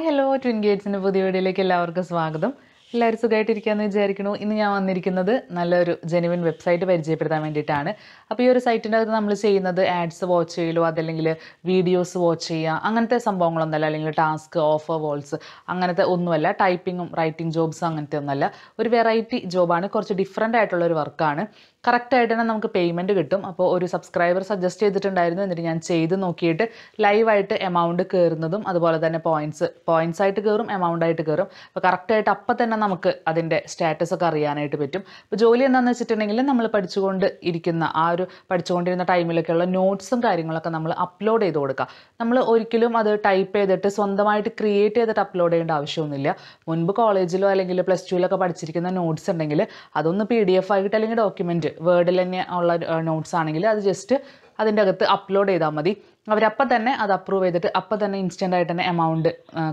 hi hello twin ഗേറ്റ്സിൻ്റെ പുതിയ വീഡിയോയിലേക്ക് എല്ലാവർക്കും സ്വാഗതം എല്ലാവരും സുഖമായിട്ടിരിക്കാമെന്ന് വിചാരിക്കണു ഇന്ന് ഞാൻ വന്നിരിക്കുന്നത് നല്ലൊരു ജെനുവിൻ വെബ്സൈറ്റ് പരിചയപ്പെടുത്താൻ വേണ്ടിയിട്ടാണ് അപ്പോൾ ഈ ഒരു സൈറ്റിൻ്റെ അകത്ത് നമ്മൾ ചെയ്യുന്നത് ആഡ്സ് വാച്ച് ചെയ്യലോ അതല്ലെങ്കിൽ വീഡിയോസ് വാച്ച് ചെയ്യുക അങ്ങനത്തെ സംഭവങ്ങളൊന്നല്ല അല്ലെങ്കിൽ ടാസ്ക് ഓഫർ വോൾസ് അങ്ങനത്തെ ഒന്നുമല്ല ടൈപ്പിങ്ങും റൈറ്റിംഗ് ജോബ്സും അങ്ങനത്തെ ഒന്നുമല്ല ഒരു വെറൈറ്റി ജോബാണ് കുറച്ച് ഡിഫറെൻ്റ് ആയിട്ടുള്ള ഒരു വർക്കാണ് കറക്റ്റായിട്ട് തന്നെ നമുക്ക് പേയ്മെൻറ്റ് കിട്ടും അപ്പോൾ ഒരു സബ്സ്ക്രൈബർ സജസ്റ്റ് ചെയ്തിട്ടുണ്ടായിരുന്നു എന്നിട്ട് ഞാൻ ചെയ്ത് നോക്കിയിട്ട് ലൈവായിട്ട് എമൗണ്ട് കയറുന്നതും അതുപോലെ തന്നെ പോയിൻറ്റ്സ് പോയിൻറ്റ്സ് ആയിട്ട് കയറും എമൗണ്ട് ആയിട്ട് കയറും അപ്പോൾ കറക്റ്റായിട്ട് അപ്പം തന്നെ നമുക്ക് അതിൻ്റെ സ്റ്റാറ്റസ് ഒക്കെ അറിയാനായിട്ട് പറ്റും അപ്പോൾ ജോലി എന്താണെന്ന് വെച്ചിട്ടുണ്ടെങ്കിൽ നമ്മൾ പഠിച്ചുകൊണ്ട് ഇരിക്കുന്ന ആ ഒരു പഠിച്ചുകൊണ്ടിരുന്ന ടൈമിലൊക്കെയുള്ള നോട്ട്സും കാര്യങ്ങളൊക്കെ നമ്മൾ അപ്ലോഡ് ചെയ്ത് കൊടുക്കുക നമ്മൾ ഒരിക്കലും അത് ടൈപ്പ് ചെയ്തിട്ട് സ്വന്തമായിട്ട് ക്രിയേറ്റ് ചെയ്തിട്ട് അപ്ലോഡ് ചെയ്യേണ്ട ആവശ്യമൊന്നുമില്ല മുൻപ് കോളേജിലോ അല്ലെങ്കിൽ പ്ലസ് ടുവിലൊക്കെ പഠിച്ചിരിക്കുന്ന നോട്ട്സ് ഉണ്ടെങ്കിൽ അതൊന്ന് പി ഡി എഫ് ആയിട്ട് അല്ലെങ്കിൽ ഡോക്യുമെൻറ്റ് വേർഡിൽ തന്നെ ഉള്ള നോട്ട്സ് ആണെങ്കിൽ അത് ജസ്റ്റ് അതിൻ്റെ അകത്ത് അപ്ലോഡ് ചെയ്താൽ മതി അവരപ്പം തന്നെ അത് അപ്രൂവ് ചെയ്തിട്ട് അപ്പം തന്നെ ഇൻസ്റ്റൻ്റ് ആയിട്ട് തന്നെ എമൗണ്ട്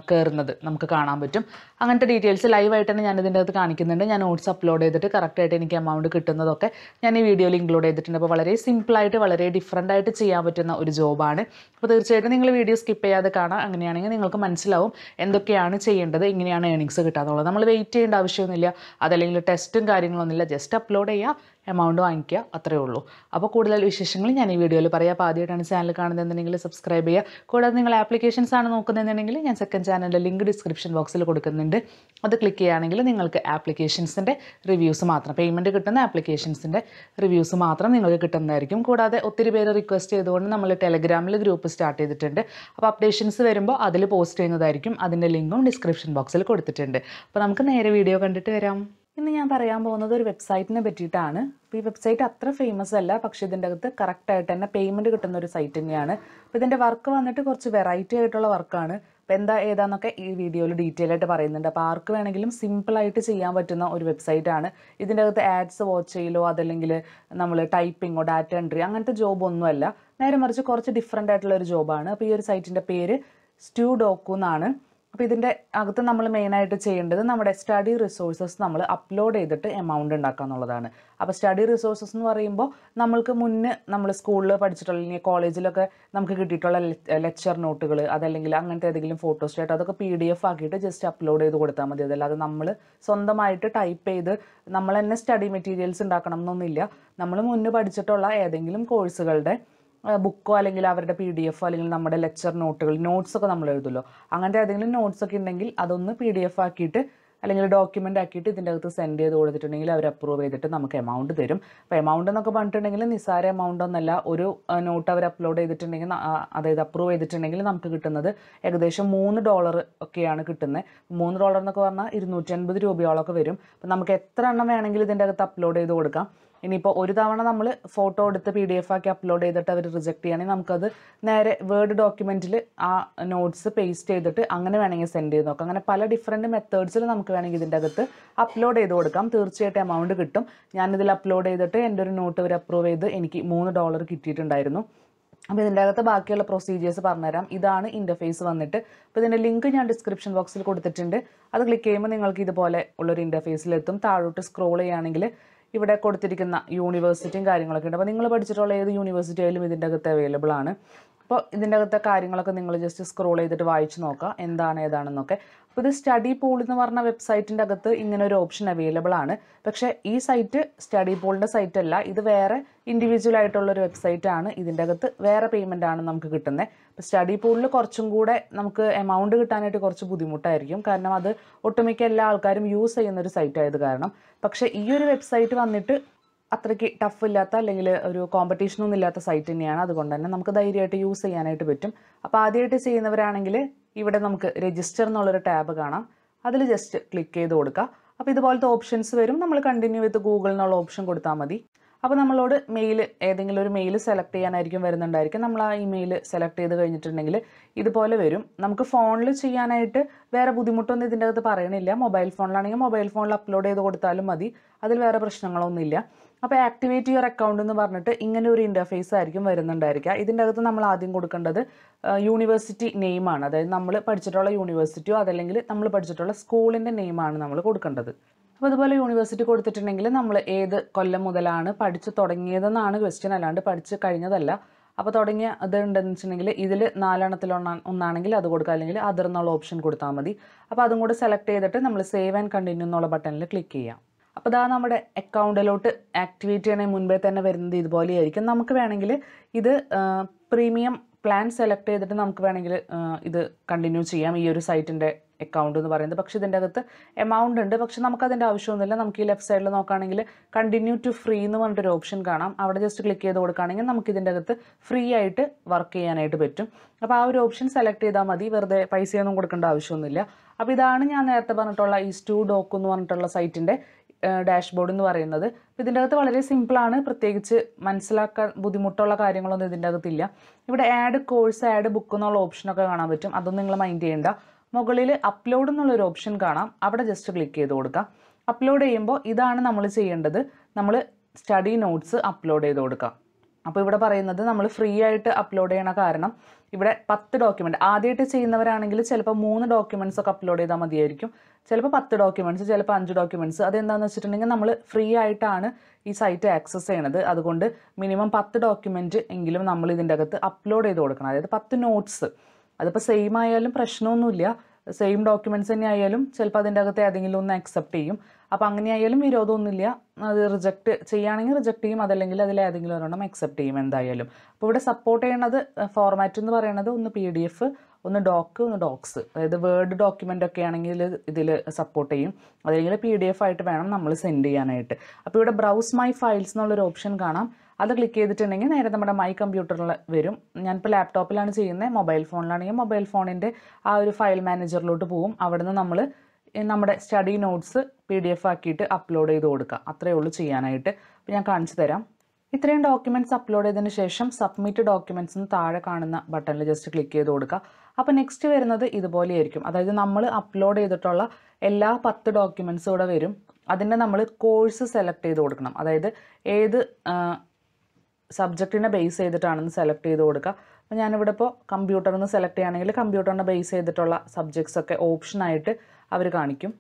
കയറുന്നത് നമുക്ക് കാണാൻ പറ്റും അങ്ങനത്തെ ഡീറ്റെയിൽസ് ലൈവായിട്ട് തന്നെ ഞാൻ ഇതിൻ്റെ അകത്ത് കാണിക്കുന്നുണ്ട് ഞാൻ നോട്ട്സ് അപ്ലോഡ് ചെയ്തിട്ട് കറക്റ്റായിട്ട് എനിക്ക് എമൗണ്ട് കിട്ടുന്നതൊക്കെ ഞാൻ ഈ വീഡിയോയിൽ ഇൻക്ലൂഡ് ചെയ്തിട്ടുണ്ട് അപ്പോൾ വളരെ സിമ്പിളായിട്ട് വളരെ ഡിഫറൻ്റ് ആയിട്ട് ചെയ്യാൻ പറ്റുന്ന ഒരു ജോബാണ് അപ്പോൾ തീർച്ചയായിട്ടും നിങ്ങൾ വീഡിയോ സ്കിപ്പ് ചെയ്യാതെ കാണാം അങ്ങനെയാണെങ്കിൽ നിങ്ങൾക്ക് മനസ്സിലാവും എന്തൊക്കെയാണ് ചെയ്യേണ്ടത് എങ്ങനെയാണ് ഏണിങ്സ് കിട്ടാന്നുള്ളത് നമ്മൾ വെയിറ്റ് ചെയ്യേണ്ട ആവശ്യമൊന്നുമില്ല അതല്ലെങ്കിൽ ടെസ്റ്റും കാര്യങ്ങളൊന്നുമില്ല ജസ്റ്റ് അപ്ലോഡ് ചെയ്യുക എമൗണ്ട് വാങ്ങിക്കുക അത്രയേ ഉള്ളൂ അപ്പോൾ കൂടുതൽ വിശേഷങ്ങൾ ഞാൻ ഈ വീഡിയോയിൽ പറയാം അപ്പോൾ ആദ്യമായിട്ടാണ് ചാനൽ കാണുന്നതെന്നുണ്ടെങ്കിൽ സബ്സ്ക്രൈബ് ചെയ്യുക കൂടാതെ നിങ്ങൾ ആപ്ലിക്കേഷൻസ് ആണ് നോക്കുന്നതെന്നുണ്ടെങ്കിൽ ഞാൻ സെക്കൻഡ് ചാനലിൻ്റെ ലിങ്ക് ഡിസ്ക്രിപ്ഷൻ ബോക്സിൽ കൊടുക്കുന്നുണ്ട് അത് ക്ലിക്ക് ചെയ്യുകയാണെങ്കിൽ നിങ്ങൾക്ക് ആപ്ലിക്കേഷൻസിൻ്റെ റിവ്യൂസ് മാത്രം പേയ്മെൻറ്റ് കിട്ടുന്ന ആപ്ലിക്കേഷൻസിൻ്റെ റിവ്യൂസ് മാത്രം നിങ്ങൾക്ക് കിട്ടുന്നതായിരിക്കും കൂടാതെ ഒത്തിരി പേര് റിക്വസ്റ്റ് ചെയ്തുകൊണ്ട് നമ്മൾ ടെലഗ്രാമിൽ ഗ്രൂപ്പ് ഇപ്പോൾ സ്റ്റാർട്ട് ചെയ്തിട്ടുണ്ട് അപ്പോൾ അപ്ഡേഷൻസ് വരുമ്പോൾ അതിൽ പോസ്റ്റ് ചെയ്യുന്നതായിരിക്കും അതിൻ്റെ ലിങ്കും ഡിസ്ക്രിപ്ഷൻ ബോക്സിൽ കൊടുത്തിട്ടുണ്ട് അപ്പോൾ നമുക്ക് നേരെ വീഡിയോ കണ്ടിട്ട് വരാം ഇന്ന് ഞാൻ പറയാൻ പോകുന്നത് ഒരു വെബ്സൈറ്റിനെ പറ്റിയിട്ടാണ് അപ്പോൾ ഈ വെബ്സൈറ്റ് അത്ര ഫേമസ് അല്ല പക്ഷേ ഇതിൻ്റെ അകത്ത് കറക്റ്റായിട്ട് തന്നെ പേയ്മെൻറ്റ് കിട്ടുന്ന ഒരു സൈറ്റ് തന്നെയാണ് അപ്പോൾ ഇതിൻ്റെ വർക്ക് വന്നിട്ട് കുറച്ച് വെറൈറ്റി ആയിട്ടുള്ള വർക്കാണ് അപ്പോൾ എന്താ ഏതാന്നൊക്കെ ഈ വീഡിയോയിൽ ഡീറ്റെയിൽ ആയിട്ട് പറയുന്നുണ്ട് അപ്പോൾ ആർക്ക് വേണമെങ്കിലും സിമ്പിളായിട്ട് ചെയ്യാൻ പറ്റുന്ന ഒരു വെബ്സൈറ്റാണ് ഇതിൻ്റെ അകത്ത് ആഡ്സ് വാച്ച് ചെയ്യലോ അതല്ലെങ്കിൽ നമ്മൾ ടൈപ്പിങ്ങോ ഡാറ്റ എൻട്രി അങ്ങനത്തെ ജോബ് ഒന്നുമല്ല നേരെ മറിച്ച് കുറച്ച് ഡിഫറെൻ്റ് ആയിട്ടുള്ള ഒരു ജോബാണ് അപ്പോൾ ഈ ഒരു സൈറ്റിൻ്റെ പേര് സ്റ്റ്യൂ ഡോക്കു എന്നാണ് അപ്പോൾ ഇതിൻ്റെ അകത്ത് നമ്മൾ മെയിനായിട്ട് ചെയ്യേണ്ടത് നമ്മുടെ സ്റ്റഡി റിസോഴ്സസ് നമ്മൾ അപ്ലോഡ് ചെയ്തിട്ട് എമൗണ്ട് ഉണ്ടാക്കുക എന്നുള്ളതാണ് അപ്പോൾ സ്റ്റഡി റിസോഴ്സസ് എന്ന് പറയുമ്പോൾ നമ്മൾക്ക് മുന്നേ നമ്മൾ സ്കൂളിൽ പഠിച്ചിട്ടുള്ള അല്ലെങ്കിൽ കോളേജിലൊക്കെ നമുക്ക് കിട്ടിയിട്ടുള്ള ലെക്ചർ നോട്ടുകൾ അതല്ലെങ്കിൽ അങ്ങനത്തെ ഏതെങ്കിലും ഫോട്ടോ സ്റ്റേറ്റ് അതൊക്കെ പി ഡി എഫ് ആക്കിയിട്ട് ജസ്റ്റ് അപ്ലോഡ് ചെയ്ത് കൊടുത്താൽ മതി അതല്ലാതെ നമ്മൾ സ്വന്തമായിട്ട് ടൈപ്പ് ചെയ്ത് നമ്മൾ തന്നെ സ്റ്റഡി മെറ്റീരിയൽസ് ഉണ്ടാക്കണം എന്നൊന്നുമില്ല നമ്മൾ മുന്നേ പഠിച്ചിട്ടുള്ള ഏതെങ്കിലും കോഴ്സുകളുടെ ബുക്കോ അല്ലെങ്കിൽ അവരുടെ പി ഡി എഫോ അല്ലെങ്കിൽ നമ്മുടെ ലെക്ചർ നോട്ടുകൾ നോട്ട്സൊക്കെ നമ്മൾ എഴുതുമല്ലോ അങ്ങനത്തെ ഏതെങ്കിലും നോട്ട്സൊക്കെ ഉണ്ടെങ്കിൽ അതൊന്ന് പി ഡി എഫ് ആക്കിയിട്ട് അല്ലെങ്കിൽ ഡോക്യുമെൻ്റ് ആക്കിയിട്ട് ഇതിൻ്റെ അകത്ത് സെൻഡ് ചെയ്ത് കൊടുത്തിട്ടുണ്ടെങ്കിൽ അവർ അപ്രൂവ് ചെയ്തിട്ട് നമുക്ക് എമൗണ്ട് തരും അപ്പോൾ എമൗണ്ട് എന്നൊക്കെ പറഞ്ഞിട്ടുണ്ടെങ്കിൽ നിസാര എമൗണ്ട് ഒന്നല്ല ഒരു നോട്ട് അവർ അപ്ലോഡ് ചെയ്തിട്ടുണ്ടെങ്കിൽ അതായത് അപ്രൂവ് ചെയ്തിട്ടുണ്ടെങ്കിൽ നമുക്ക് കിട്ടുന്നത് ഏകദേശം മൂന്ന് ഡോളർ ഒക്കെയാണ് കിട്ടുന്നത് മൂന്ന് ഡോളർ എന്നൊക്കെ പറഞ്ഞാൽ ഇരുന്നൂറ്റി അൻപത് രൂപയോളമൊക്കെ വരും അപ്പോൾ നമുക്ക് എത്ര എണ്ണം വേണമെങ്കിലും ഇതിൻ്റെ അകത്ത് അപ്ലോഡ് ചെയ്ത് കൊടുക്കാം ഇനിയിപ്പോൾ ഒരു തവണ നമ്മൾ ഫോട്ടോ എടുത്ത് പി ഡി എഫ് ആക്കി അപ്ലോഡ് ചെയ്തിട്ട് അവർ റിജക്റ്റ് ചെയ്യുകയാണെങ്കിൽ നമുക്കത് നേരെ വേർഡ് ഡോക്യുമെൻറ്റിൽ ആ നോട്ട്സ് പേസ്റ്റ് ചെയ്തിട്ട് അങ്ങനെ വേണമെങ്കിൽ സെൻഡ് ചെയ്ത് നോക്കാം അങ്ങനെ പല ഡിഫറെൻറ്റ് മെത്തേഡ്സിൽ നമുക്ക് വേണമെങ്കിൽ ഇതിൻ്റെ അകത്ത് അപ്ലോഡ് ചെയ്ത് കൊടുക്കാം തീർച്ചയായിട്ടും എമൗണ്ട് കിട്ടും ഞാനിതിൽ അപ്ലോഡ് ചെയ്തിട്ട് എൻ്റെ ഒരു നോട്ട് ഇവർ അപ്രൂവ് ചെയ്ത് എനിക്ക് മൂന്ന് ഡോളർ കിട്ടിയിട്ടുണ്ടായിരുന്നു അപ്പോൾ ഇതിൻ്റെ അകത്ത് ബാക്കിയുള്ള പ്രൊസീജിയേഴ്സ് പറഞ്ഞുതരാം ഇതാണ് ഇൻ്റർഫേസ് വന്നിട്ട് അപ്പോൾ ഇതിൻ്റെ ലിങ്ക് ഞാൻ ഡിസ്ക്രിപ്ഷൻ ബോക്സിൽ കൊടുത്തിട്ടുണ്ട് അത് ക്ലിക്ക് ചെയ്യുമ്പോൾ നിങ്ങൾക്ക് ഇതുപോലെ ഉള്ളൊരു ഇൻ്റർഫേസിലെത്തും താഴോട്ട് സ്ക്രോൾ ചെയ്യുകയാണെങ്കിൽ ഇവിടെ കൊടുത്തിരിക്കുന്ന യൂണിവേഴ്സിറ്റിയും കാര്യങ്ങളൊക്കെ ഉണ്ട് അപ്പോൾ നിങ്ങൾ പഠിച്ചിട്ടുള്ള ഏത് യൂണിവേഴ്സിറ്റി ആയാലും ഇതിൻ്റെ അകത്ത് അവൈലബിൾ ആണ് അപ്പോൾ ഇതിൻ്റെ അകത്തെ കാര്യങ്ങളൊക്കെ നിങ്ങൾ ജസ്റ്റ് സ്ക്രോൾ ചെയ്തിട്ട് വായിച്ചു നോക്കുക എന്താണ് ഏതാണെന്നൊക്കെ അപ്പോൾ ഇത് സ്റ്റഡി പോൾ എന്ന് പറഞ്ഞ വെബ്സൈറ്റിൻ്റെ അകത്ത് ഇങ്ങനെ ഒരു ഓപ്ഷൻ അവൈലബിൾ ആണ് പക്ഷേ ഈ സൈറ്റ് സ്റ്റഡി പോളിൻ്റെ സൈറ്റ് അല്ല ഇത് വേറെ ഇൻഡിവിജ്വൽ ആയിട്ടുള്ള ഒരു വെബ്സൈറ്റ് ആണ് ഇതിൻ്റെ അകത്ത് വേറെ പേയ്മെൻ്റ് ആണ് നമുക്ക് കിട്ടുന്നത് അപ്പോൾ സ്റ്റഡി പോളിൽ കുറച്ചും കൂടെ നമുക്ക് എമൗണ്ട് കിട്ടാനായിട്ട് കുറച്ച് ബുദ്ധിമുട്ടായിരിക്കും കാരണം അത് ഒട്ടുമിക്ക എല്ലാ ആൾക്കാരും യൂസ് ചെയ്യുന്ന ഒരു സൈറ്റ് ആയത് കാരണം പക്ഷേ ഈ ഒരു വെബ്സൈറ്റ് വന്നിട്ട് അത്രയ്ക്ക് ടഫ് ഇല്ലാത്ത അല്ലെങ്കിൽ ഒരു കോമ്പറ്റീഷനൊന്നും ഇല്ലാത്ത സൈറ്റ് തന്നെയാണ് അതുകൊണ്ട് തന്നെ നമുക്ക് ധൈര്യമായിട്ട് യൂസ് ചെയ്യാനായിട്ട് പറ്റും അപ്പോൾ ആദ്യമായിട്ട് ചെയ്യുന്നവരാണെങ്കിൽ ഇവിടെ നമുക്ക് രജിസ്റ്റർ എന്നുള്ളൊരു ടാബ് കാണാം അതിൽ ജസ്റ്റ് ക്ലിക്ക് ചെയ്ത് കൊടുക്കുക അപ്പോൾ ഇതുപോലത്തെ ഓപ്ഷൻസ് വരും നമ്മൾ കണ്ടിന്യൂ വിത്ത് ഗൂഗിൾ എന്നുള്ള ഓപ്ഷൻ കൊടുത്താൽ മതി അപ്പോൾ നമ്മളോട് മെയിൽ ഏതെങ്കിലും ഒരു മെയിൽ സെലക്ട് ചെയ്യാനായിരിക്കും വരുന്നുണ്ടായിരിക്കും നമ്മൾ ആ ഇമെയിൽ സെലക്ട് ചെയ്ത് കഴിഞ്ഞിട്ടുണ്ടെങ്കിൽ ഇതുപോലെ വരും നമുക്ക് ഫോണിൽ ചെയ്യാനായിട്ട് വേറെ ബുദ്ധിമുട്ടൊന്നും ഇതിൻ്റെ അകത്ത് പറയണില്ല മൊബൈൽ ഫോണിലാണെങ്കിൽ മൊബൈൽ ഫോണിൽ അപ്ലോഡ് ചെയ്ത് കൊടുത്താലും മതി അതിൽ വേറെ പ്രശ്നങ്ങളൊന്നുമില്ല അപ്പോൾ ആക്ടിവേറ്റ് യുവർ അക്കൗണ്ട് എന്ന് പറഞ്ഞിട്ട് ഇങ്ങനെ ഒരു ഇൻ്റർഫേസ് ആയിരിക്കും വരുന്നുണ്ടായിരിക്കുക ഇതിൻ്റെ അകത്ത് നമ്മൾ ആദ്യം കൊടുക്കേണ്ടത് യൂണിവേഴ്സിറ്റി നെയിമാണ് അതായത് നമ്മൾ പഠിച്ചിട്ടുള്ള യൂണിവേഴ്സിറ്റിയോ അതല്ലെങ്കിൽ നമ്മൾ പഠിച്ചിട്ടുള്ള സ്കൂളിൻ്റെ നെയിമാണ് നമ്മൾ കൊടുക്കേണ്ടത് അപ്പോൾ അതുപോലെ യൂണിവേഴ്സിറ്റി കൊടുത്തിട്ടുണ്ടെങ്കിൽ നമ്മൾ ഏത് കൊല്ലം മുതലാണ് പഠിച്ചു തുടങ്ങിയതെന്നാണ് ക്വസ്റ്റ്യൻ അല്ലാണ്ട് പഠിച്ചു കഴിഞ്ഞതല്ല അപ്പോൾ തുടങ്ങിയ ഇത് ഉണ്ടെന്ന് വെച്ചിട്ടുണ്ടെങ്കിൽ ഇതിൽ നാലെണ്ണത്തിൽ ഒന്നാണെങ്കിൽ അത് കൊടുക്കുക അല്ലെങ്കിൽ അതിർന്നുള്ള എന്നുള്ള ഓപ്ഷൻ കൊടുത്താൽ മതി അപ്പോൾ അതും കൂടെ സെലക്ട് ചെയ്തിട്ട് നമ്മൾ സേവ് ആൻഡ് കണ്ടിന്യൂ എന്നുള്ള ബട്ടണിൽ ക്ലിക്ക് ചെയ്യാം അപ്പോൾ ഇതാ നമ്മുടെ അക്കൗണ്ടിലോട്ട് ആക്ടിവേറ്റ് ചെയ്യണമെങ്കിൽ മുൻപേ തന്നെ വരുന്നത് ഇതുപോലെയായിരിക്കും നമുക്ക് വേണമെങ്കിൽ ഇത് പ്രീമിയം പ്ലാൻ സെലക്ട് ചെയ്തിട്ട് നമുക്ക് വേണമെങ്കിൽ ഇത് കണ്ടിന്യൂ ചെയ്യാം ഈ ഒരു സൈറ്റിൻ്റെ അക്കൗണ്ട് എന്ന് പറയുന്നത് പക്ഷേ ഇതിൻ്റെ അകത്ത് എമൗണ്ട് ഉണ്ട് പക്ഷെ അതിൻ്റെ ആവശ്യമൊന്നുമില്ല നമുക്ക് ഈ ലെഫ്റ്റ് സൈഡിൽ നോക്കുകയാണെങ്കിൽ കണ്ടിന്യൂ ടു ഫ്രീ എന്ന് പറഞ്ഞിട്ടൊരു ഓപ്ഷൻ കാണാം അവിടെ ജസ്റ്റ് ക്ലിക്ക് ചെയ്ത് കൊടുക്കുകയാണെങ്കിൽ നമുക്ക് ഇതിൻ്റെ അകത്ത് ഫ്രീ ആയിട്ട് വർക്ക് ചെയ്യാനായിട്ട് പറ്റും അപ്പോൾ ആ ഒരു ഓപ്ഷൻ സെലക്ട് ചെയ്താൽ മതി വെറുതെ പൈസയൊന്നും കൊടുക്കേണ്ട ആവശ്യമൊന്നുമില്ല അപ്പോൾ ഇതാണ് ഞാൻ നേരത്തെ പറഞ്ഞിട്ടുള്ള ഈ സ്റ്റൂ ഡോക്ക് എന്ന് പറഞ്ഞിട്ടുള്ള സൈറ്റിൻ്റെ ഡാഷ്ബോർഡ് എന്ന് പറയുന്നത് ഇതിൻ്റെ അകത്ത് വളരെ സിമ്പിളാണ് പ്രത്യേകിച്ച് മനസ്സിലാക്കാൻ ബുദ്ധിമുട്ടുള്ള കാര്യങ്ങളൊന്നും ഇതിൻ്റെ അകത്തില്ല ഇവിടെ ആഡ് കോഴ്സ് ആഡ് ബുക്ക് എന്നുള്ള ഓപ്ഷനൊക്കെ കാണാൻ പറ്റും അതൊന്നും നിങ്ങൾ മൈൻഡ് ചെയ്യേണ്ട മുകളിൽ അപ്ലോഡ് എന്നുള്ളൊരു ഓപ്ഷൻ കാണാം അവിടെ ജസ്റ്റ് ക്ലിക്ക് ചെയ്ത് കൊടുക്കാം അപ്ലോഡ് ചെയ്യുമ്പോൾ ഇതാണ് നമ്മൾ ചെയ്യേണ്ടത് നമ്മൾ സ്റ്റഡി നോട്ട്സ് അപ്ലോഡ് ചെയ്ത് കൊടുക്കാം അപ്പോൾ ഇവിടെ പറയുന്നത് നമ്മൾ ഫ്രീ ആയിട്ട് അപ്ലോഡ് ചെയ്യണ കാരണം ഇവിടെ പത്ത് ഡോക്യുമെൻറ്റ് ആദ്യമായിട്ട് ചെയ്യുന്നവരാണെങ്കിൽ ചിലപ്പോൾ മൂന്ന് ഡോക്യുമെൻറ്റ്സ് ഒക്കെ അപ്ലോഡ് ചെയ്താൽ മതിയായിരിക്കും ചിലപ്പോൾ പത്ത് ഡോക്യുമെൻറ്റ്സ് ചിലപ്പോൾ അഞ്ച് ഡോക്യുമെൻറ്റ്സ് അതെന്താണെന്ന് വെച്ചിട്ടുണ്ടെങ്കിൽ നമ്മൾ ഫ്രീ ആയിട്ടാണ് ഈ സൈറ്റ് ആക്സസ് ചെയ്യണത് അതുകൊണ്ട് മിനിമം പത്ത് ഡോക്യുമെൻറ്റ് എങ്കിലും നമ്മൾ ഇതിൻ്റെ അകത്ത് അപ്ലോഡ് ചെയ്ത് കൊടുക്കണം അതായത് പത്ത് നോട്ട്സ് അതിപ്പോൾ സെയിം ആയാലും പ്രശ്നമൊന്നുമില്ല സെയിം ഡോക്യുമെൻറ്റ്സ് തന്നെ ആയാലും ചിലപ്പോൾ അതിൻ്റെ അകത്ത് ഏതെങ്കിലും ഒന്ന് അക്സെപ്റ്റ് ചെയ്യും അപ്പോൾ അങ്ങനെ ആയാലും വിരോധമൊന്നുമില്ല അത് റിജക്റ്റ് ചെയ്യുകയാണെങ്കിൽ റിജക്റ്റ് ചെയ്യും അതല്ലെങ്കിൽ അതിൽ ഏതെങ്കിലും ഒരെണ്ണം അക്സെപ്റ്റ് ചെയ്യും എന്തായാലും അപ്പോൾ ഇവിടെ സപ്പോർട്ട് ചെയ്യണത് ഫോർമാറ്റ് എന്ന് പറയുന്നത് ഒന്ന് പി ഡി എഫ് ഒന്ന് ഡോക്ക് ഒന്ന് ഡോക്സ് അതായത് വേർഡ് ഡോക്യുമെൻ്റ് ഒക്കെ ആണെങ്കിൽ ഇതിൽ സപ്പോർട്ട് ചെയ്യും അതല്ലെങ്കിൽ പി ഡി എഫ് ആയിട്ട് വേണം നമ്മൾ സെൻഡ് ചെയ്യാനായിട്ട് അപ്പോൾ ഇവിടെ ബ്രൗസ് മൈ ഫയൽസ് എന്നുള്ളൊരു ഓപ്ഷൻ കാണാം അത് ക്ലിക്ക് ചെയ്തിട്ടുണ്ടെങ്കിൽ നേരെ നമ്മുടെ മൈ കമ്പ്യൂട്ടറിൽ വരും ഞാനിപ്പോൾ ലാപ്ടോപ്പിലാണ് ചെയ്യുന്നത് മൊബൈൽ ഫോണിലാണെങ്കിൽ മൊബൈൽ ഫോണിൻ്റെ ആ ഒരു ഫയൽ മാനേജറിലോട്ട് പോകും നിന്ന് നമ്മൾ നമ്മുടെ study notes P D F ആക്കിയിട്ട് അപ്ലോഡ് ചെയ്ത് കൊടുക്കുക അത്രയേ ഉള്ളൂ ചെയ്യാനായിട്ട് അപ്പോൾ ഞാൻ കാണിച്ചു തരാം ഇത്രയും ഡോക്യുമെൻറ്റ്സ് അപ്ലോഡ് ചെയ്തതിന് ശേഷം സബ്മിറ്റ് ഡോക്യുമെൻറ്റ്സ് എന്ന് താഴെ കാണുന്ന ബട്ടണിൽ ജസ്റ്റ് ക്ലിക്ക് ചെയ്ത് കൊടുക്കുക അപ്പോൾ നെക്സ്റ്റ് വരുന്നത് ഇതുപോലെയായിരിക്കും അതായത് നമ്മൾ അപ്ലോഡ് ചെയ്തിട്ടുള്ള എല്ലാ പത്ത് ഡോക്യുമെൻറ്റ്സും ഇവിടെ വരും അതിൻ്റെ നമ്മൾ കോഴ്സ് സെലക്ട് ചെയ്ത് കൊടുക്കണം അതായത് ഏത് സബ്ജക്റ്റിനെ ബേസ് ചെയ്തിട്ടാണെന്ന് സെലക്ട് ചെയ്ത് കൊടുക്കുക അപ്പോൾ ഞാനിവിടെ ഇപ്പോൾ കമ്പ്യൂട്ടറിൽ നിന്ന് സെലക്ട് ചെയ്യുകയാണെങ്കിൽ കമ്പ്യൂട്ടറിനെ ബേസ് ചെയ്തിട്ടുള്ള സബ്ജക്ട്സ് ഒക്കെ ഓപ്ഷനായിട്ട് അവർ കാണിക്കും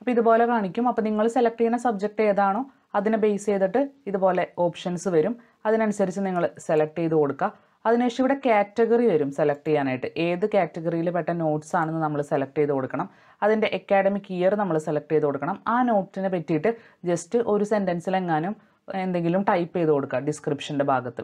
അപ്പോൾ ഇതുപോലെ കാണിക്കും അപ്പോൾ നിങ്ങൾ സെലക്ട് ചെയ്യുന്ന സബ്ജക്റ്റ് ഏതാണോ അതിനെ ബേസ് ചെയ്തിട്ട് ഇതുപോലെ ഓപ്ഷൻസ് വരും അതിനനുസരിച്ച് നിങ്ങൾ സെലക്ട് ചെയ്ത് കൊടുക്കുക അതിനുശേഷം ഇവിടെ കാറ്റഗറി വരും സെലക്ട് ചെയ്യാനായിട്ട് ഏത് കാറ്റഗറിയിൽ പെട്ട നോട്ട്സ് ആണെന്ന് നമ്മൾ സെലക്ട് ചെയ്ത് കൊടുക്കണം അതിൻ്റെ അക്കാഡമിക് ഇയർ നമ്മൾ സെലക്ട് ചെയ്ത് കൊടുക്കണം ആ നോട്ടിനെ പറ്റിയിട്ട് ജസ്റ്റ് ഒരു സെൻറ്റൻസിലെങ്ങാനും എന്തെങ്കിലും ടൈപ്പ് ചെയ്ത് കൊടുക്കുക ഡിസ്ക്രിപ്ഷൻ്റെ ഭാഗത്ത്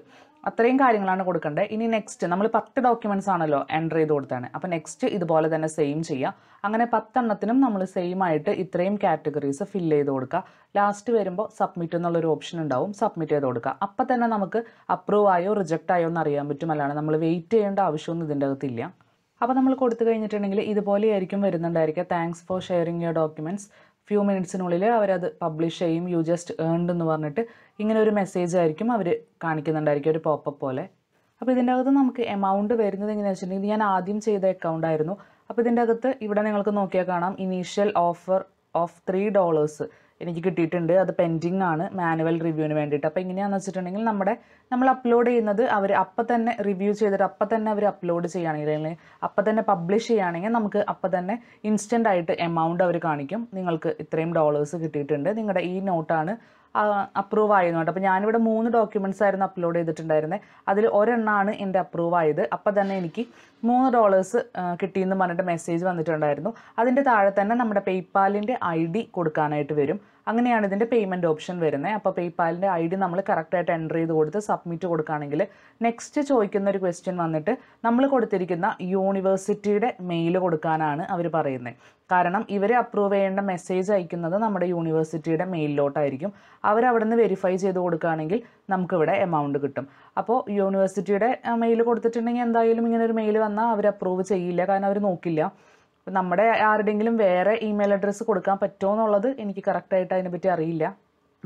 അത്രയും കാര്യങ്ങളാണ് കൊടുക്കേണ്ടത് ഇനി നെക്സ്റ്റ് നമ്മൾ പത്ത് ഡോക്യുമെൻറ്റ്സ് ആണല്ലോ എൻ്റർ ചെയ്ത് കൊടുത്താണ് അപ്പോൾ നെക്സ്റ്റ് ഇതുപോലെ തന്നെ സെയിം ചെയ്യുക അങ്ങനെ പത്തെണ്ണത്തിനും നമ്മൾ സെയിം ആയിട്ട് ഇത്രയും കാറ്റഗറീസ് ഫില്ല് ചെയ്ത് കൊടുക്കുക ലാസ്റ്റ് വരുമ്പോൾ സബ്മിറ്റ് എന്നുള്ളൊരു ഓപ്ഷൻ ഉണ്ടാവും സബ്മിറ്റ് ചെയ്ത് കൊടുക്കുക അപ്പോൾ തന്നെ നമുക്ക് അപ്രൂവ് ആയോ റിജക്റ്റ് ആയോ എന്ന് അറിയാൻ പറ്റും അല്ലാണ്ട് നമ്മൾ വെയിറ്റ് ചെയ്യേണ്ട ആവശ്യമൊന്നും ഇതിൻ്റെ അകത്തില്ല അപ്പോൾ നമ്മൾ കൊടുത്തു കഴിഞ്ഞിട്ടുണ്ടെങ്കിൽ ഇതുപോലെയായിരിക്കും വരുന്നുണ്ടായിരിക്കുക thanks for sharing your documents few മിനിറ്റ്സിനുള്ളിൽ അവരത് പബ്ലിഷ് ചെയ്യും യു ജസ്റ്റ് ഏൺഡ് എന്ന് പറഞ്ഞിട്ട് ഇങ്ങനെ ഒരു മെസ്സേജ് ആയിരിക്കും അവർ കാണിക്കുന്നുണ്ടായിരിക്കും ഒരു പോപ്പ് പോലെ അപ്പോൾ ഇതിൻ്റെ അകത്ത് നമുക്ക് എമൗണ്ട് വരുന്നത് എങ്ങനെയാണെന്ന് വെച്ചിട്ടുണ്ടെങ്കിൽ ഞാൻ ആദ്യം ചെയ്ത അക്കൗണ്ട് ആയിരുന്നു അപ്പോൾ ഇതിൻ്റെ അകത്ത് ഇവിടെ നിങ്ങൾക്ക് നോക്കിയാൽ കാണാം initial offer of three dollars എനിക്ക് കിട്ടിയിട്ടുണ്ട് അത് പെൻഡിങ് ആണ് മാനുവൽ റിവ്യൂവിന് വേണ്ടിയിട്ട് അപ്പോൾ എങ്ങനെയാണെന്ന് വെച്ചിട്ടുണ്ടെങ്കിൽ നമ്മുടെ നമ്മൾ അപ്ലോഡ് ചെയ്യുന്നത് അവർ അപ്പം തന്നെ റിവ്യൂ ചെയ്തിട്ട് അപ്പം തന്നെ അവർ അപ്ലോഡ് ചെയ്യുകയാണെങ്കിൽ അല്ലെങ്കിൽ അപ്പം തന്നെ പബ്ലിഷ് ചെയ്യുകയാണെങ്കിൽ നമുക്ക് അപ്പം തന്നെ ഇൻസ്റ്റൻ്റ് ആയിട്ട് എമൗണ്ട് അവർ കാണിക്കും നിങ്ങൾക്ക് ഇത്രയും ഡോളേഴ്സ് കിട്ടിയിട്ടുണ്ട് നിങ്ങളുടെ ഈ നോട്ടാണ് അപ്രൂവ് ആയിരുന്നുണ്ട് അപ്പോൾ ഞാനിവിടെ മൂന്ന് ഡോക്യുമെൻറ്റ്സ് ആയിരുന്നു അപ്ലോഡ് ചെയ്തിട്ടുണ്ടായിരുന്നത് അതിൽ ഒരെണ്ണമാണ് എൻ്റെ അപ്രൂവ് ആയത് അപ്പോൾ തന്നെ എനിക്ക് മൂന്ന് ഡോളേഴ്സ് കിട്ടിയെന്ന് പറഞ്ഞിട്ട് മെസ്സേജ് വന്നിട്ടുണ്ടായിരുന്നു അതിൻ്റെ താഴെ തന്നെ നമ്മുടെ പേയ്പാലിൻ്റെ ഐ ഡി കൊടുക്കാനായിട്ട് വരും അങ്ങനെയാണ് ഇതിൻ്റെ പേയ്മെൻറ്റ് ഓപ്ഷൻ വരുന്നത് അപ്പോൾ പേയ്പാലിൻ്റെ ഐ ഡി നമ്മൾ കറക്റ്റായിട്ട് എൻ്റർ ചെയ്ത് കൊടുത്ത് സബ്മിറ്റ് കൊടുക്കുകയാണെങ്കിൽ നെക്സ്റ്റ് ചോദിക്കുന്ന ഒരു ക്വസ്റ്റ്യൻ വന്നിട്ട് നമ്മൾ കൊടുത്തിരിക്കുന്ന യൂണിവേഴ്സിറ്റിയുടെ മെയിൽ കൊടുക്കാനാണ് അവർ പറയുന്നത് കാരണം ഇവരെ അപ്രൂവ് ചെയ്യേണ്ട മെസ്സേജ് അയക്കുന്നത് നമ്മുടെ യൂണിവേഴ്സിറ്റിയുടെ മെയിലിലോട്ടായിരിക്കും അവരവിടെ നിന്ന് വെരിഫൈ ചെയ്ത് കൊടുക്കുകയാണെങ്കിൽ നമുക്കിവിടെ എമൗണ്ട് കിട്ടും അപ്പോൾ യൂണിവേഴ്സിറ്റിയുടെ മെയിൽ കൊടുത്തിട്ടുണ്ടെങ്കിൽ എന്തായാലും ഇങ്ങനെ ഒരു മെയിൽ വന്നാൽ അവർ അപ്രൂവ് ചെയ്യില്ല കാരണം അവർ നോക്കില്ല അപ്പം നമ്മുടെ ആരുടെങ്കിലും വേറെ ഇമെയിൽ അഡ്രസ്സ് കൊടുക്കാൻ പറ്റുമോ എന്നുള്ളത് എനിക്ക് കറക്റ്റായിട്ട് അതിനെപ്പറ്റി അറിയില്ല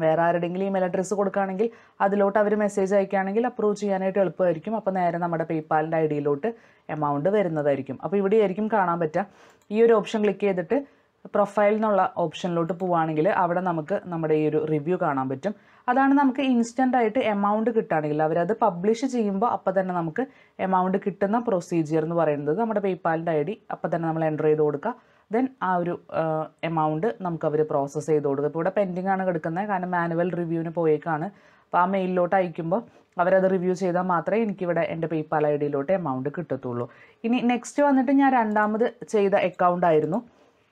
വേറെ ആരുടെങ്കിലും ഇമെയിൽ അഡ്രസ്സ് കൊടുക്കുകയാണെങ്കിൽ അതിലോട്ട് അവർ മെസ്സേജ് അയക്കുകയാണെങ്കിൽ അപ്രൂവ് ചെയ്യാനായിട്ട് എളുപ്പമായിരിക്കും അപ്പോൾ നേരെ നമ്മുടെ പേയ്പാലിൻ്റെ ഐ ഡിയിലോട്ട് എമൗണ്ട് വരുന്നതായിരിക്കും അപ്പോൾ ഇവിടെയായിരിക്കും കാണാൻ പറ്റുക ഈ ഒരു ഓപ്ഷൻ ക്ലിക്ക് ചെയ്തിട്ട് പ്രൊഫൈൽ എന്നുള്ള ഓപ്ഷനിലോട്ട് പോവുകയാണെങ്കിൽ അവിടെ നമുക്ക് നമ്മുടെ ഈ ഒരു റിവ്യൂ കാണാൻ പറ്റും അതാണ് നമുക്ക് ഇൻസ്റ്റൻ്റ് ആയിട്ട് എമൗണ്ട് കിട്ടുകയാണെങ്കിൽ അവരത് പബ്ലിഷ് ചെയ്യുമ്പോൾ അപ്പോൾ തന്നെ നമുക്ക് എമൗണ്ട് കിട്ടുന്ന പ്രൊസീജിയർ എന്ന് പറയുന്നത് നമ്മുടെ പേയ്പാലിൻ്റെ ഐ ഡി അപ്പോൾ തന്നെ നമ്മൾ എൻ്റർ ചെയ്ത് കൊടുക്കുക ദെൻ ആ ഒരു എമൗണ്ട് നമുക്ക് അവർ പ്രോസസ്സ് ചെയ്ത് കൊടുക്കുക ഇപ്പോൾ ഇവിടെ പെൻഡിങ് ആണ് കിടക്കുന്നത് കാരണം മാനുവൽ റിവ്യൂവിന് പോയേക്കാണ് അപ്പോൾ ആ മെയിലിലോട്ട് അയക്കുമ്പോൾ അവരത് റിവ്യൂ ചെയ്താൽ മാത്രമേ എനിക്കിവിടെ എൻ്റെ പേയ്പാൽ ഐ ഡിയിലോട്ട് എമൗണ്ട് കിട്ടത്തുള്ളൂ ഇനി നെക്സ്റ്റ് വന്നിട്ട് ഞാൻ രണ്ടാമത് ചെയ്ത അക്കൗണ്ട് ആയിരുന്നു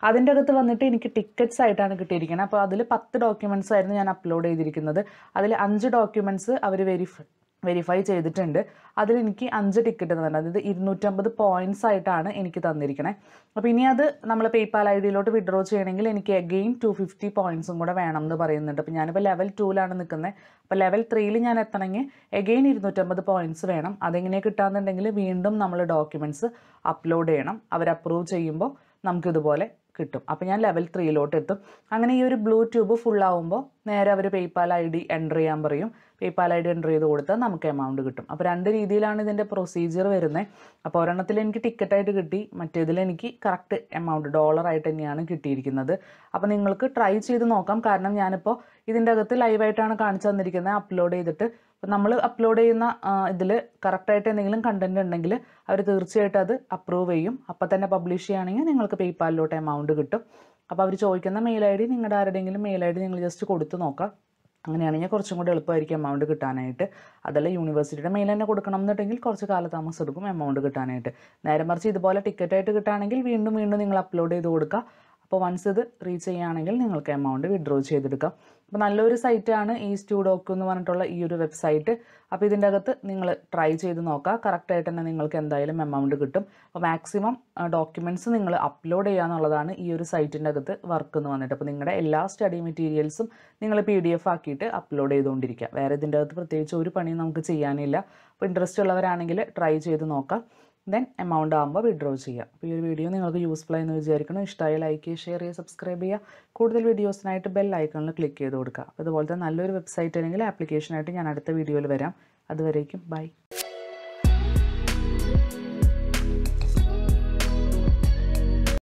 അതിൻ്റെ അകത്ത് വന്നിട്ട് എനിക്ക് ടിക്കറ്റ്സ് ആയിട്ടാണ് കിട്ടിയിരിക്കുന്നത് അപ്പോൾ അതിൽ പത്ത് ഡോക്യുമെൻറ്റ്സ് ആയിരുന്നു ഞാൻ അപ്ലോഡ് ചെയ്തിരിക്കുന്നത് അതിൽ അഞ്ച് ഡോക്യുമെൻറ്റ്സ് അവർ വെരിഫൈ വെരിഫൈ ചെയ്തിട്ടുണ്ട് അതിൽ എനിക്ക് അഞ്ച് ടിക്കറ്റ് തന്നിട്ടുണ്ട് അതായത് ഇരുന്നൂറ്റമ്പത് പോയിൻറ്റ്സ് ആയിട്ടാണ് എനിക്ക് തന്നിരിക്കണേ അപ്പോൾ ഇനി അത് നമ്മൾ പേയ്പാൽ ഐ ഡിയിലോട്ട് വിഡ്രോ ചെയ്യണമെങ്കിൽ എനിക്ക് എഗെയിൻ ടു ഫിഫ്റ്റി പോയിൻറ്റ്സും കൂടെ വേണം എന്ന് പറയുന്നുണ്ട് അപ്പോൾ ഞാനിപ്പോൾ ലെവൽ ടൂവിലാണ് നിൽക്കുന്നത് അപ്പോൾ ലെവൽ ത്രീയിൽ ഞാൻ എത്തണമെങ്കിൽ എഗെയിൻ ഇരുന്നൂറ്റമ്പത് പോയിൻറ്റ്സ് വേണം അതെങ്ങനെ കിട്ടാന്നുണ്ടെങ്കിൽ വീണ്ടും നമ്മൾ ഡോക്യുമെൻറ്റ്സ് അപ്ലോഡ് ചെയ്യണം അവർ അപ്രൂവ് ചെയ്യുമ്പോൾ നമുക്കിതുപോലെ കിട്ടും അപ്പോൾ ഞാൻ ലെവൽ ത്രീയിലോട്ട് എത്തും അങ്ങനെ ഈ ഒരു ബ്ലൂ ട്യൂബ് ഫുള്ളാവുമ്പോൾ നേരെ അവർ പേയ്പാൽ ഐ ഡി എൻ്റർ ചെയ്യാൻ പറയും പേപ്പാൽ ഐ ഡി എൻ്റർ ചെയ്ത് കൊടുത്താൽ നമുക്ക് എമൗണ്ട് കിട്ടും അപ്പോൾ രണ്ട് രീതിയിലാണ് ഇതിൻ്റെ പ്രൊസീജിയർ വരുന്നത് അപ്പോൾ ഒരെണ്ണത്തിൽ എനിക്ക് ടിക്കറ്റായിട്ട് കിട്ടി മറ്റേതിൽ എനിക്ക് കറക്റ്റ് എമൗണ്ട് ഡോളറായിട്ട് തന്നെയാണ് കിട്ടിയിരിക്കുന്നത് അപ്പോൾ നിങ്ങൾക്ക് ട്രൈ ചെയ്ത് നോക്കാം കാരണം ഞാനിപ്പോൾ ഇതിൻ്റെ അകത്ത് ലൈവായിട്ടാണ് കാണിച്ചു തന്നിരിക്കുന്നത് അപ്ലോഡ് ചെയ്തിട്ട് അപ്പോൾ നമ്മൾ അപ്ലോഡ് ചെയ്യുന്ന ഇതിൽ കറക്റ്റായിട്ട് എന്തെങ്കിലും കണ്ടൻറ് ഉണ്ടെങ്കിൽ അവർ തീർച്ചയായിട്ടും അത് അപ്രൂവ് ചെയ്യും അപ്പം തന്നെ പബ്ലിഷ് ചെയ്യുകയാണെങ്കിൽ നിങ്ങൾക്ക് പേപ്പാലിലോട്ട് എമൗണ്ട് കിട്ടും അപ്പോൾ അവർ ചോദിക്കുന്ന മെയിൽ ഐ ഡി നിങ്ങളുടെ ആരുടെയെങ്കിലും മെയിൽ ഐ ഡി നിങ്ങൾ ജസ്റ്റ് കൊടുത്തു നോക്കാം അങ്ങനെയാണെങ്കിൽ കുറച്ചും കൂടി എളുപ്പമായിരിക്കും എമൗണ്ട് കിട്ടാനായിട്ട് അതല്ല യൂണിവേഴ്സിറ്റിയുടെ മെയിൽ തന്നെ കൊടുക്കണം എന്നുണ്ടെങ്കിൽ കുറച്ച് കാലതാമസം എടുക്കും എമൗണ്ട് കിട്ടാനായിട്ട് നേരെ മറിച്ച് ഇതുപോലെ ടിക്കറ്റായിട്ട് കിട്ടുകയാണെങ്കിൽ വീണ്ടും വീണ്ടും നിങ്ങൾ അപ്ലോഡ് ചെയ്ത് കൊടുക്കുക അപ്പോൾ വൺസ് ഇത് റീച്ച് ചെയ്യുകയാണെങ്കിൽ നിങ്ങൾക്ക് എമൗണ്ട് വിഡ്രോ ചെയ്തെടുക്കാം അപ്പോൾ നല്ലൊരു സൈറ്റാണ് ഈ സ്റ്റുഡോക്ക് എന്ന് പറഞ്ഞിട്ടുള്ള ഈ ഒരു വെബ്സൈറ്റ് അപ്പോൾ ഇതിൻ്റെ അകത്ത് നിങ്ങൾ ട്രൈ ചെയ്ത് നോക്കുക കറക്റ്റായിട്ട് തന്നെ നിങ്ങൾക്ക് എന്തായാലും എമൗണ്ട് കിട്ടും അപ്പോൾ മാക്സിമം ഡോക്യുമെൻറ്റ്സ് നിങ്ങൾ അപ്ലോഡ് ചെയ്യുക എന്നുള്ളതാണ് ഈ ഒരു സൈറ്റിൻ്റെ അകത്ത് വർക്ക് എന്ന് വന്നിട്ട് അപ്പോൾ നിങ്ങളുടെ എല്ലാ സ്റ്റഡി മെറ്റീരിയൽസും നിങ്ങൾ പി ഡി എഫ് ആക്കിയിട്ട് അപ്ലോഡ് ചെയ്തുകൊണ്ടിരിക്കുക വേറെ ഇതിൻ്റെ അകത്ത് പ്രത്യേകിച്ച് ഒരു പണിയും നമുക്ക് ചെയ്യാനില്ല അപ്പോൾ ഇൻട്രസ്റ്റ് ഉള്ളവരാണെങ്കിൽ ട്രൈ ചെയ്ത് നോക്കാം ദെൻ എമൗണ്ട് ആകുമ്പോൾ വിഡ്രോ ചെയ്യാം അപ്പോൾ ഈ ഒരു വീഡിയോ നിങ്ങൾക്ക് യൂസ്ഫുൾ ആയെന്ന് വിചാരിക്കണം ഇഷ്ടമായി ലൈക്ക് ഷെയർ ചെയ്യുക സബ്സ്ക്രൈബ് ചെയ്യുക കൂടുതൽ വീഡിയോസിനായിട്ട് ബെൽ ഐക്കണിൽ ക്ലിക്ക് ചെയ്ത് കൊടുക്കുക അപ്പോൾ തന്നെ നല്ലൊരു വെബ്സൈറ്റ് അല്ലെങ്കിൽ ആപ്ലിക്കേഷനായിട്ട് ഞാൻ അടുത്ത വീഡിയോയിൽ വരാം അതുവരേക്കും ബൈ